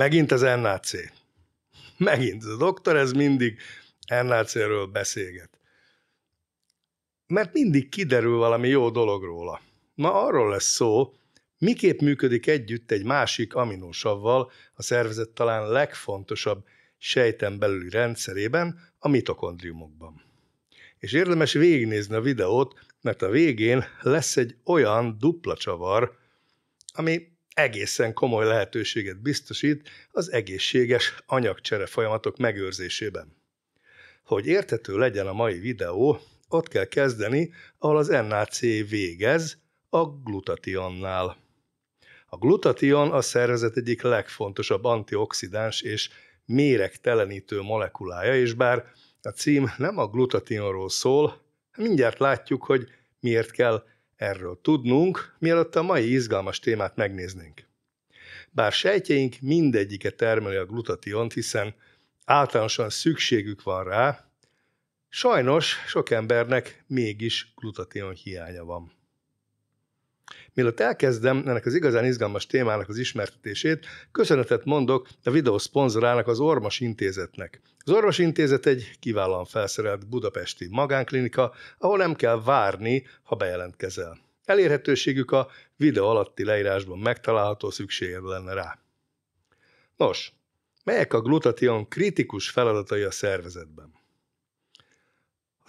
Megint az NAC. Megint a doktor, ez mindig NAC-ről beszélget. Mert mindig kiderül valami jó dolog róla. Ma arról lesz szó, miképp működik együtt egy másik aminósavval a szervezet talán legfontosabb sejten belüli rendszerében, a mitokondriumokban. És érdemes végignézni a videót, mert a végén lesz egy olyan dupla csavar, ami egészen komoly lehetőséget biztosít az egészséges anyagcsere folyamatok megőrzésében. Hogy értető legyen a mai videó, ott kell kezdeni, ahol az NAC végez, a glutationnál. A glutation a szervezet egyik legfontosabb antioxidáns és méregtelenítő molekulája, és bár a cím nem a glutationról szól, mindjárt látjuk, hogy miért kell erről tudnunk, mielőtt a mai izgalmas témát megnéznénk. Bár sejtjeink mindegyike termeli a glutationt, hiszen általánosan szükségük van rá, sajnos sok embernek mégis glutation hiánya van. Mielőtt elkezdem ennek az igazán izgalmas témának az ismertetését, köszönetet mondok a videó szponzorának az Ormas Intézetnek. Az Ormas Intézet egy kiválóan felszerelt budapesti magánklinika, ahol nem kell várni, ha bejelentkezel. Elérhetőségük a videó alatti leírásban megtalálható szükséged lenne rá. Nos, melyek a glutation kritikus feladatai a szervezetben?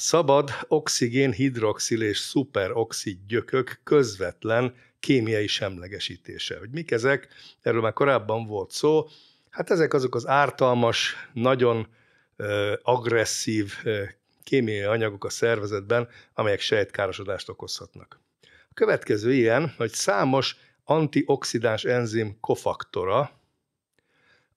szabad oxigén, hidroxil és szuperoxid gyökök közvetlen kémiai semlegesítése. Hogy mik ezek, erről már korábban volt szó. Hát ezek azok az ártalmas, nagyon ö, agresszív ö, kémiai anyagok a szervezetben, amelyek sejtkárosodást okozhatnak. A következő ilyen, hogy számos antioxidáns enzim kofaktora,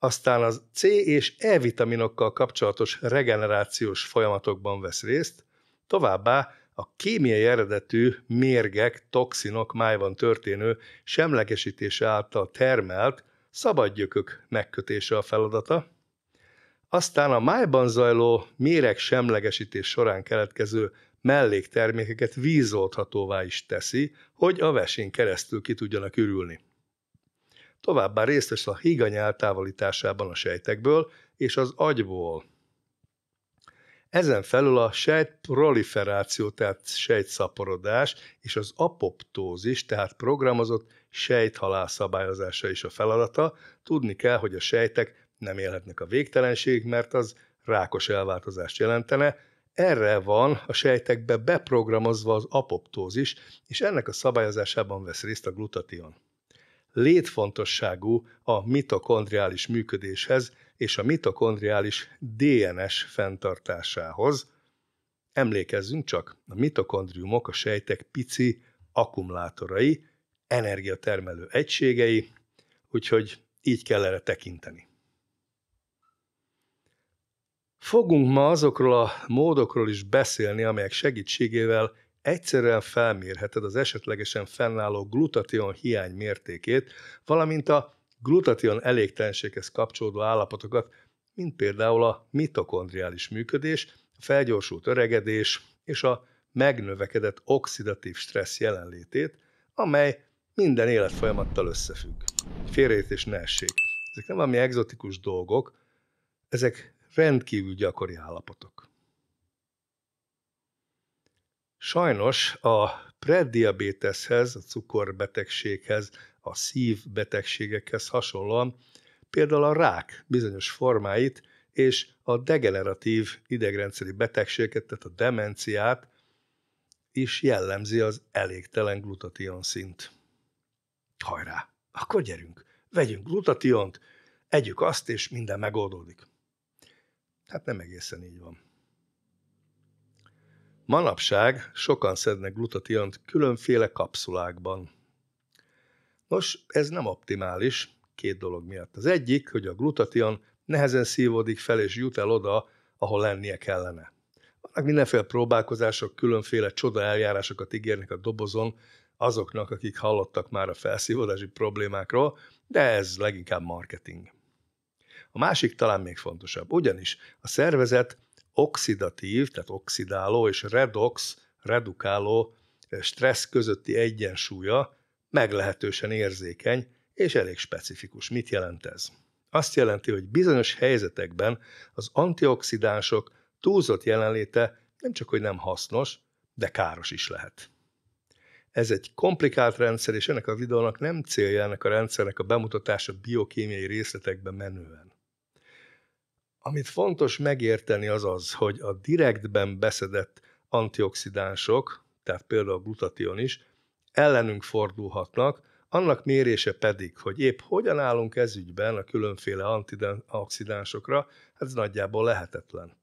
aztán az C és E vitaminokkal kapcsolatos regenerációs folyamatokban vesz részt, továbbá a kémiai eredetű mérgek, toxinok májban történő semlegesítése által termelt szabadgyökök megkötése a feladata, aztán a májban zajló méreg semlegesítés során keletkező melléktermékeket vízoldhatóvá is teszi, hogy a vesén keresztül ki tudjanak ürülni továbbá részt vesz a higany eltávolításában a sejtekből és az agyból. Ezen felül a sejt proliferáció, tehát sejtszaporodás és az apoptózis, tehát programozott sejthalál szabályozása is a feladata. Tudni kell, hogy a sejtek nem élhetnek a végtelenség, mert az rákos elváltozást jelentene. Erre van a sejtekbe beprogramozva az apoptózis, és ennek a szabályozásában vesz részt a glutation létfontosságú a mitokondriális működéshez és a mitokondriális DNS fenntartásához. Emlékezzünk csak, a mitokondriumok a sejtek pici akkumulátorai, energiatermelő egységei, úgyhogy így kell erre tekinteni. Fogunk ma azokról a módokról is beszélni, amelyek segítségével egyszerűen felmérheted az esetlegesen fennálló glutation hiány mértékét, valamint a glutation elégtelenséghez kapcsolódó állapotokat, mint például a mitokondriális működés, a felgyorsult öregedés és a megnövekedett oxidatív stressz jelenlétét, amely minden életfolyamattal összefügg. Félreértés ne essék. Ezek nem valami egzotikus dolgok, ezek rendkívül gyakori állapotok. Sajnos a prediabéteshez, a cukorbetegséghez, a szívbetegségekhez hasonlóan például a rák bizonyos formáit és a degeneratív idegrendszeri betegségeket, tehát a demenciát is jellemzi az elégtelen glutation szint. Hajrá! Akkor gyerünk, vegyünk glutationt, együk azt, és minden megoldódik. Hát nem egészen így van. Manapság sokan szednek glutationt különféle kapszulákban. Nos, ez nem optimális, két dolog miatt. Az egyik, hogy a glutatión nehezen szívódik fel és jut el oda, ahol lennie kellene. Vannak mindenféle próbálkozások, különféle csoda eljárásokat ígérnek a dobozon azoknak, akik hallottak már a felszívódási problémákról, de ez leginkább marketing. A másik talán még fontosabb, ugyanis a szervezet oxidatív, tehát oxidáló és redox, redukáló eh, stressz közötti egyensúlya meglehetősen érzékeny és elég specifikus. Mit jelent ez? Azt jelenti, hogy bizonyos helyzetekben az antioxidánsok túlzott jelenléte nem csak hogy nem hasznos, de káros is lehet. Ez egy komplikált rendszer, és ennek a videónak nem célja ennek a rendszernek a bemutatása biokémiai részletekben menően. Amit fontos megérteni az az, hogy a direktben beszedett antioxidánsok, tehát például a glutation is, ellenünk fordulhatnak, annak mérése pedig, hogy épp hogyan állunk ez ügyben a különféle antioxidánsokra, ez nagyjából lehetetlen.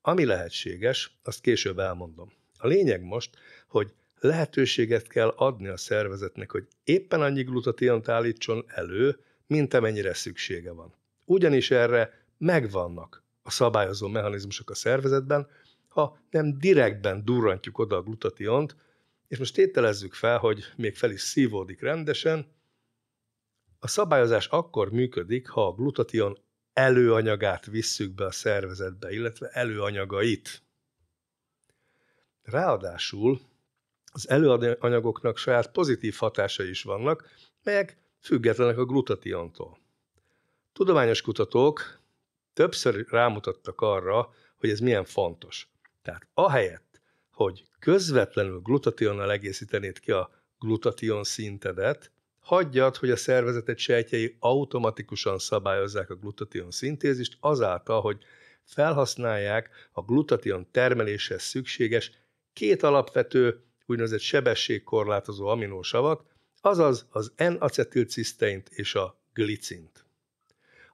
Ami lehetséges, azt később elmondom. A lényeg most, hogy lehetőséget kell adni a szervezetnek, hogy éppen annyi glutationt állítson elő, mint amennyire szüksége van. Ugyanis erre megvannak a szabályozó mechanizmusok a szervezetben, ha nem direktben durrantjuk oda a glutationt, és most tételezzük fel, hogy még fel is szívódik rendesen, a szabályozás akkor működik, ha a glutation előanyagát visszük be a szervezetbe, illetve előanyagait. Ráadásul az előanyagoknak saját pozitív hatásai is vannak, melyek függetlenek a glutationtól. Tudományos kutatók többször rámutattak arra, hogy ez milyen fontos. Tehát ahelyett, hogy közvetlenül glutationnal egészítenéd ki a glutation szintedet, hagyjad, hogy a szervezetet sejtjei automatikusan szabályozzák a glutation szintézist azáltal, hogy felhasználják a glutation termeléshez szükséges két alapvető úgynevezett sebességkorlátozó aminósavat, azaz az N-acetilciszteint és a glicint.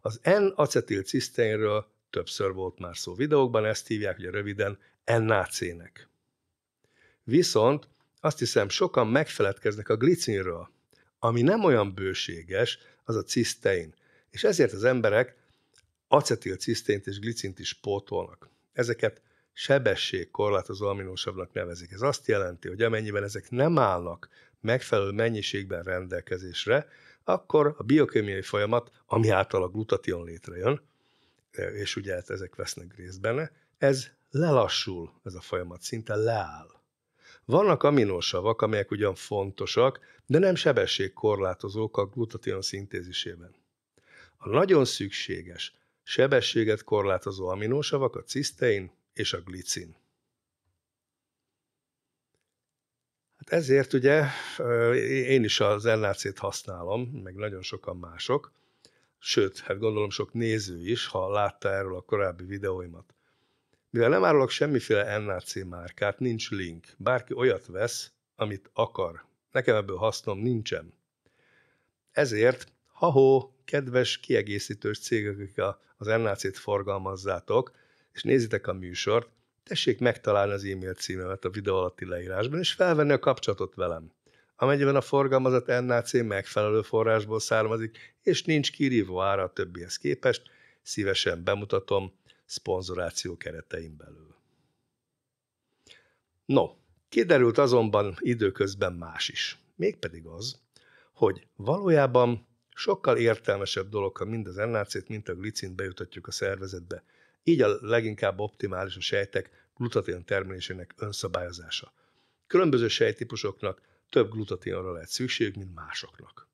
Az N-acetilciszteinről többször volt már szó videókban, ezt hívják ugye röviden NAC-nek. Viszont azt hiszem sokan megfeledkeznek a glicinről, ami nem olyan bőséges, az a cisztein. És ezért az emberek acetilciszteint és glicint is pótolnak. Ezeket sebességkorlátozó aminósavnak nevezik. Ez azt jelenti, hogy amennyiben ezek nem állnak megfelelő mennyiségben rendelkezésre, akkor a biokémiai folyamat, ami által a glutation létrejön, és ugye hát ezek vesznek részt benne, ez lelassul, ez a folyamat szinte leáll. Vannak aminosavak, amelyek ugyan fontosak, de nem sebességkorlátozók a glutation szintézisében. A nagyon szükséges, sebességet korlátozó aminosavak a cisztein és a glicin. Hát ezért ugye én is az NLC-t használom, meg nagyon sokan mások, sőt, hát gondolom sok néző is, ha látta erről a korábbi videóimat. Mivel nem árulok semmiféle NLC márkát, nincs link. Bárki olyat vesz, amit akar. Nekem ebből hasznom nincsen. Ezért, ha-hó, kedves kiegészítős cégek, akik az NLC-t forgalmazzátok, és nézitek a műsort, tessék megtalálni az e-mail címemet a videó alatti leírásban, és felvenni a kapcsolatot velem. Amennyiben a forgalmazott NAC megfelelő forrásból származik, és nincs kirívó ára a többihez képest, szívesen bemutatom szponzoráció keretein belül. No, kiderült azonban időközben más is. Mégpedig az, hogy valójában sokkal értelmesebb dolog, ha mind az NAC-t, mint a glicint bejutatjuk a szervezetbe – így a leginkább optimális a sejtek glutatén termelésének önszabályozása. Különböző sejtípusoknak több glutatinra lehet szükségük, mint másoknak.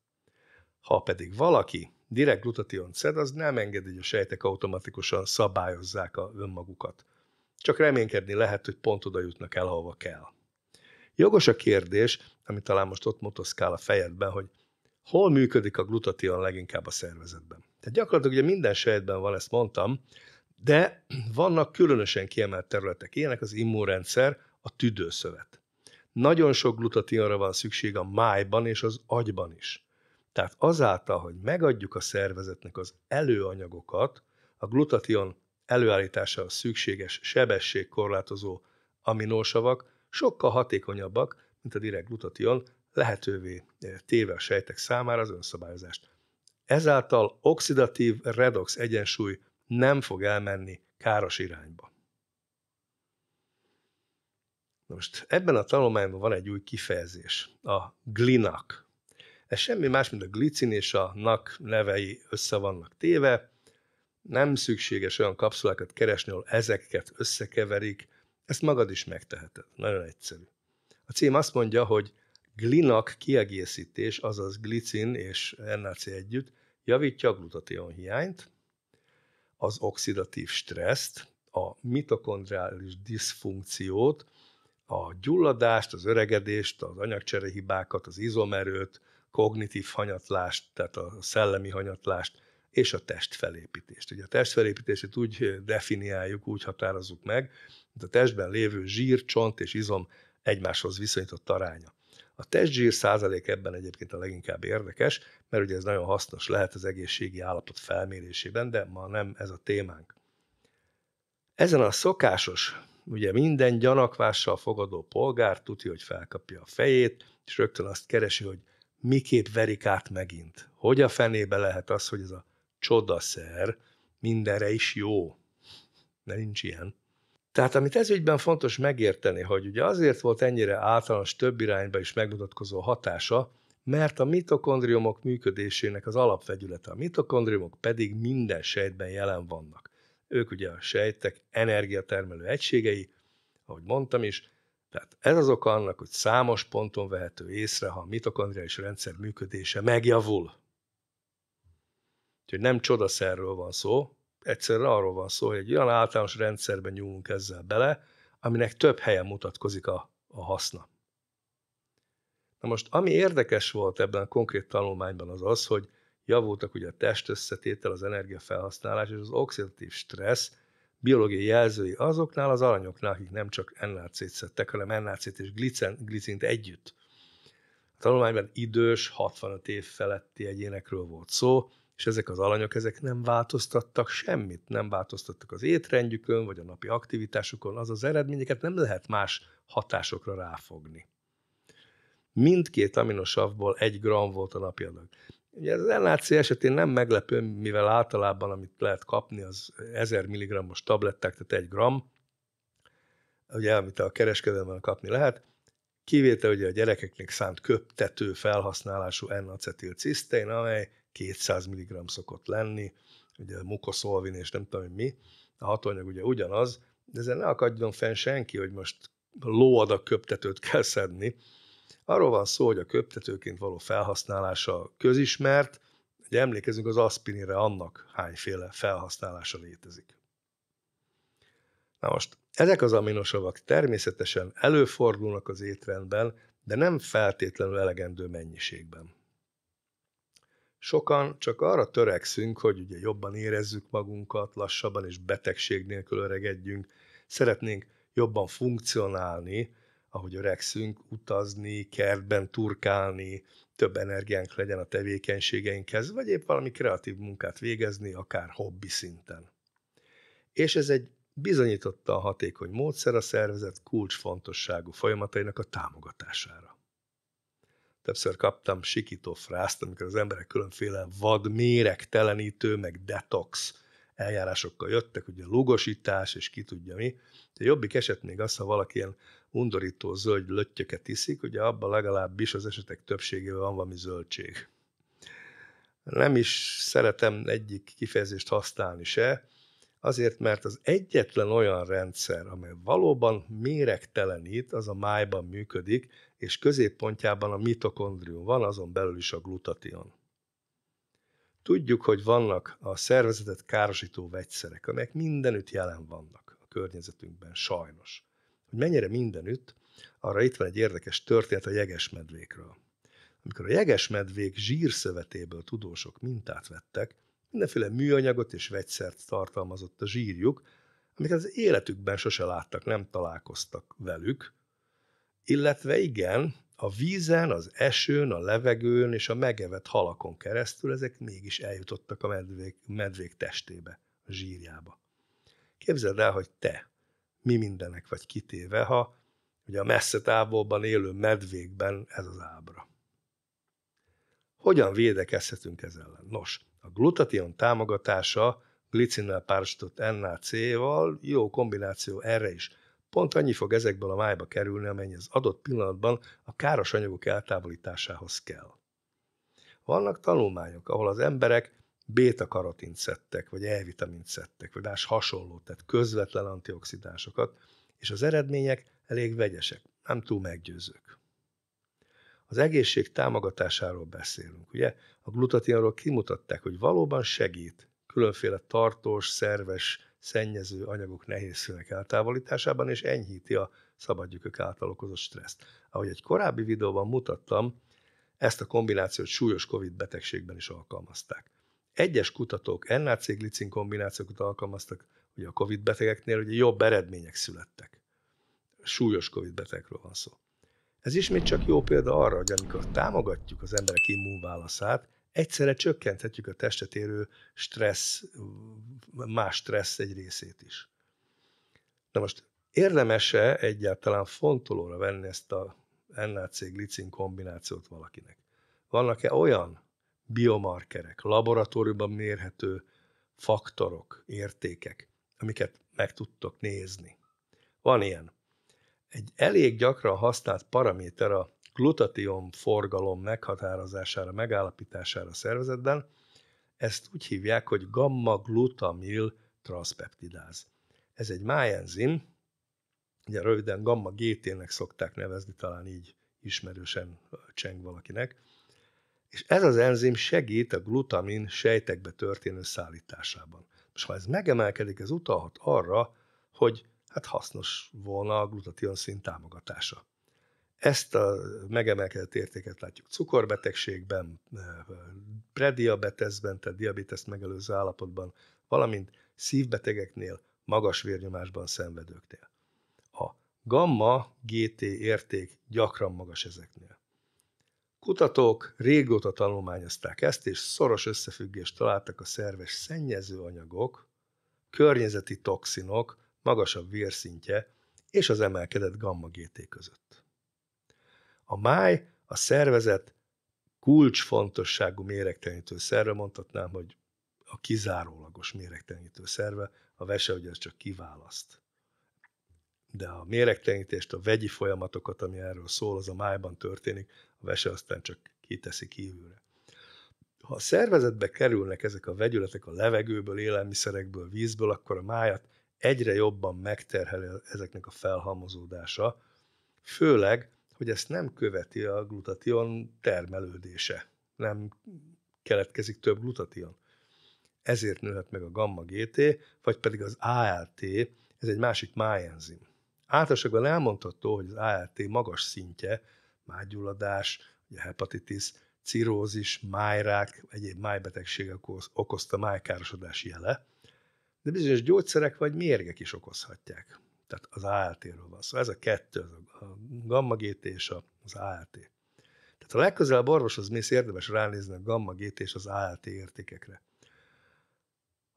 Ha pedig valaki direkt glutationt szed, az nem engedi, hogy a sejtek automatikusan szabályozzák a önmagukat. Csak reménykedni lehet, hogy pont oda jutnak el, ahova kell. Jogos a kérdés, ami talán most ott motoszkál a fejedben, hogy hol működik a glutation leginkább a szervezetben. Tehát gyakorlatilag ugye minden sejtben van, ezt mondtam, de vannak különösen kiemelt területek, ilyenek az immunrendszer, a tüdőszövet. Nagyon sok glutatinra van szükség a májban és az agyban is. Tehát azáltal, hogy megadjuk a szervezetnek az előanyagokat, a glutation előállítására szükséges sebességkorlátozó aminósavak sokkal hatékonyabbak, mint a direkt glutation lehetővé téve a sejtek számára az önszabályozást. Ezáltal oxidatív redox egyensúly nem fog elmenni káros irányba. Na most ebben a tanulmányban van egy új kifejezés, a glinak. Ez semmi más, mint a glicin és a nak nevei össze vannak téve. Nem szükséges olyan kapszulákat keresni, ahol ezeket összekeverik. Ezt magad is megteheted. Nagyon egyszerű. A cím azt mondja, hogy glinak kiegészítés, azaz glicin és NAC együtt javítja a glutatión hiányt, az oxidatív stresszt, a mitokondriális diszfunkciót, a gyulladást, az öregedést, az anyagcserehibákat, az izomerőt, kognitív hanyatlást, tehát a szellemi hanyatlást, és a testfelépítést. Ugye a testfelépítését úgy definiáljuk, úgy határozzuk meg, mint a testben lévő zsír, csont és izom egymáshoz viszonyított aránya. A testzsír százalék ebben egyébként a leginkább érdekes, mert ugye ez nagyon hasznos lehet az egészségi állapot felmérésében, de ma nem ez a témánk. Ezen a szokásos, ugye minden gyanakvással fogadó polgár tudja, hogy felkapja a fejét, és rögtön azt keresi, hogy miképp verik át megint. Hogy a fenébe lehet az, hogy ez a csodaszer mindenre is jó? De nincs ilyen. Tehát amit ez ügyben fontos megérteni, hogy ugye azért volt ennyire általános több irányba is megmutatkozó hatása, mert a mitokondriumok működésének az alapvegyülete, a mitokondriumok pedig minden sejtben jelen vannak. Ők ugye a sejtek energiatermelő egységei, ahogy mondtam is, tehát ez az oka annak, hogy számos ponton vehető észre, ha a mitokondriális rendszer működése megjavul. Úgyhogy nem csodaszerről van szó, egyszerűen arról van szó, hogy egy olyan általános rendszerben nyúlunk ezzel bele, aminek több helyen mutatkozik a, a haszna. Na most, ami érdekes volt ebben a konkrét tanulmányban az az, hogy javultak ugye a testösszetétel, az energiafelhasználás és az oxidatív stressz biológiai jelzői azoknál az aranyoknál, akik nem csak NLC-t szedtek, hanem NLC-t és glicen, glicint együtt. A tanulmányban idős, 65 év feletti egyénekről volt szó, és ezek az alanyok, ezek nem változtattak semmit, nem változtattak az étrendjükön, vagy a napi aktivitásukon, az az eredményeket nem lehet más hatásokra ráfogni. Mindkét aminosavból egy gram volt a napi adag. Ugye az NAC esetén nem meglepő, mivel általában amit lehet kapni, az 1000 mg-os tabletták, tehát egy gram, ugye, amit a kereskedelmen kapni lehet, kivétel ugye a gyerekeknek szánt köptető felhasználású N-acetil amely 200 mg szokott lenni, ugye mukoszolvin és nem tudom, hogy mi. A hatóanyag ugye ugyanaz, de ezen ne akadjon fenn senki, hogy most lóadag köptetőt kell szedni. Arról van szó, hogy a köptetőként való felhasználása közismert, Ugye emlékezünk az aspirinre, annak hányféle felhasználása létezik. Na most, ezek az aminosavak természetesen előfordulnak az étrendben, de nem feltétlenül elegendő mennyiségben sokan csak arra törekszünk, hogy ugye jobban érezzük magunkat, lassabban és betegség nélkül öregedjünk, szeretnénk jobban funkcionálni, ahogy öregszünk, utazni, kertben turkálni, több energiánk legyen a tevékenységeinkhez, vagy épp valami kreatív munkát végezni, akár hobbi szinten. És ez egy bizonyította a hatékony módszer a szervezet kulcsfontosságú folyamatainak a támogatására legtöbbször kaptam sikító frászt, amikor az emberek különféle vad, méregtelenítő, meg detox eljárásokkal jöttek, ugye lugosítás, és ki tudja mi. De jobbik eset még az, ha valaki ilyen undorító zöld löttyöket iszik, ugye abban legalábbis az esetek többségében van valami zöldség. Nem is szeretem egyik kifejezést használni se, azért, mert az egyetlen olyan rendszer, amely valóban méregtelenít, az a májban működik, és középpontjában a mitokondrium van, azon belül is a glutation. Tudjuk, hogy vannak a szervezetet károsító vegyszerek, amelyek mindenütt jelen vannak a környezetünkben, sajnos. Hogy mennyire mindenütt, arra itt van egy érdekes történet a jegesmedvékről. Amikor a jegesmedvék zsírszövetéből tudósok mintát vettek, mindenféle műanyagot és vegyszert tartalmazott a zsírjuk, amiket az életükben sose láttak, nem találkoztak velük, illetve igen, a vízen, az esőn, a levegőn és a megevett halakon keresztül ezek mégis eljutottak a medvék, medvék testébe, a zsírjába. Képzeld el, hogy te mi mindenek vagy kitéve, ha ugye a messze távolban élő medvékben ez az ábra. Hogyan védekezhetünk ez ellen? Nos, a glutatión támogatása glicinnel párosított NAC-val jó kombináció erre is – pont annyi fog ezekből a májba kerülni, amennyi az adott pillanatban a káros anyagok eltávolításához kell. Vannak tanulmányok, ahol az emberek béta-karotint szedtek, vagy E-vitamint szedtek, vagy más hasonló, tehát közvetlen antioxidánsokat, és az eredmények elég vegyesek, nem túl meggyőzők. Az egészség támogatásáról beszélünk, ugye? A glutatinról kimutatták, hogy valóban segít különféle tartós, szerves szennyező anyagok nehéz színek eltávolításában, és enyhíti a szabadgyükök által okozott stresszt. Ahogy egy korábbi videóban mutattam, ezt a kombinációt súlyos COVID betegségben is alkalmazták. Egyes kutatók NAC-glicin kombinációkat alkalmaztak ugye a COVID betegeknél, ugye jobb eredmények születtek. Súlyos COVID betegekről van szó. Ez ismét csak jó példa arra, hogy amikor támogatjuk az emberek immunválaszát, egyszerre csökkenthetjük a testet érő stressz, más stressz egy részét is. Na most érdemese egyáltalán fontolóra venni ezt a NAC-glicin kombinációt valakinek? Vannak-e olyan biomarkerek, laboratóriumban mérhető faktorok, értékek, amiket meg tudtok nézni? Van ilyen. Egy elég gyakran használt paraméter a glutatión forgalom meghatározására, megállapítására a szervezetben, ezt úgy hívják, hogy gamma-glutamil transzpeptidáz. Ez egy májenzim, ugye röviden gamma-GT-nek szokták nevezni, talán így ismerősen cseng valakinek, és ez az enzim segít a glutamin sejtekbe történő szállításában. És ha ez megemelkedik, ez utalhat arra, hogy hát hasznos volna a szint támogatása. Ezt a megemelkedett értéket látjuk cukorbetegségben, eh, prediabetesben, tehát diabetes megelőző állapotban, valamint szívbetegeknél, magas vérnyomásban szenvedőknél. A gamma GT érték gyakran magas ezeknél. Kutatók régóta tanulmányozták ezt, és szoros összefüggést találtak a szerves anyagok, környezeti toxinok, magasabb vérszintje és az emelkedett gamma GT között. A máj a szervezet kulcsfontosságú méregtelenítő szerve, mondhatnám, hogy a kizárólagos méregtelenítő szerve, a vese ugye csak kiválaszt. De a méregtelenítést, a vegyi folyamatokat, ami erről szól, az a májban történik, a vese aztán csak kiteszi kívülre. Ha a szervezetbe kerülnek ezek a vegyületek a levegőből, élelmiszerekből, vízből, akkor a májat egyre jobban megterheli ezeknek a felhalmozódása, főleg hogy ezt nem követi a glutation termelődése. Nem keletkezik több glutation. Ezért nőhet meg a gamma-GT, vagy pedig az ALT, ez egy másik májenzim. Általában elmondható, hogy az ALT magas szintje, mágyulladás, hepatitis, cirózis, májrák, egyéb májbetegségek okozta májkárosodás jele, de bizonyos gyógyszerek vagy mérgek is okozhatják. Tehát az ALT-ről van szó. Szóval ez a kettő, az a gamma GT és az ALT. Tehát a legközelebb orvoshoz mész, érdemes ránézni a gamma GT és az ALT értékekre.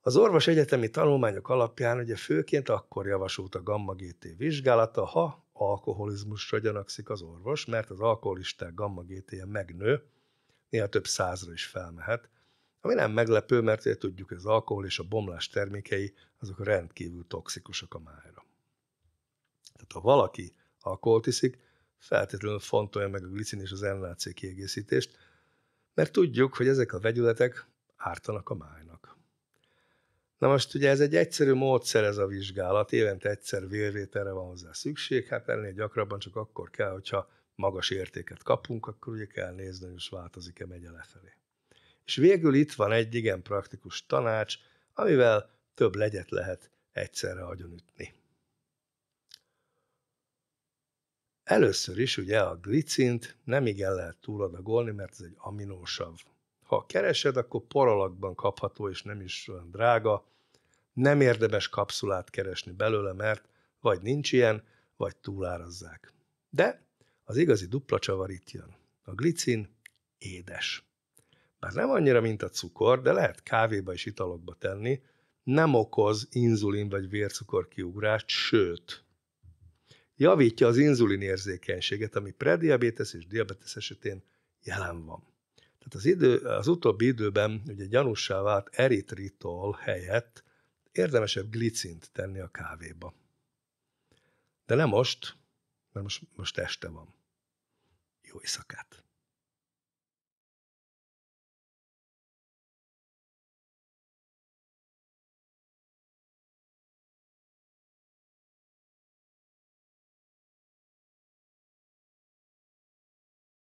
Az orvos egyetemi tanulmányok alapján ugye főként akkor javasolt a gamma GT vizsgálata, ha alkoholizmusra gyanakszik az orvos, mert az alkoholisták gamma GT-je megnő, néha több százra is felmehet, ami nem meglepő, mert ugye tudjuk, hogy az alkohol és a bomlás termékei azok rendkívül toxikusak a májra. Tehát ha valaki alkoholt iszik, feltétlenül fontolja meg a glicin és az NAC kiegészítést, mert tudjuk, hogy ezek a vegyületek ártanak a májnak. Na most ugye ez egy egyszerű módszer ez a vizsgálat, évente egyszer vérvételre van hozzá szükség, hát ennél gyakrabban csak akkor kell, hogyha magas értéket kapunk, akkor ugye kell nézni, hogy változik-e megye lefelé. És végül itt van egy igen praktikus tanács, amivel több legyet lehet egyszerre agyonütni. Először is ugye a glicint nem igen lehet túladagolni, mert ez egy aminósav. Ha keresed, akkor poralakban kapható, és nem is olyan drága. Nem érdemes kapszulát keresni belőle, mert vagy nincs ilyen, vagy túlárazzák. De az igazi dupla csavar itt jön. A glicin édes. Bár nem annyira, mint a cukor, de lehet kávéba és italokba tenni, nem okoz inzulin vagy vércukor kiugrást, sőt, javítja az inzulin érzékenységet, ami prediabetes és diabetes esetén jelen van. Tehát az, idő, az utóbbi időben ugye gyanussá vált eritritol helyett érdemesebb glicint tenni a kávéba. De nem most, mert most, most este van. Jó éjszakát!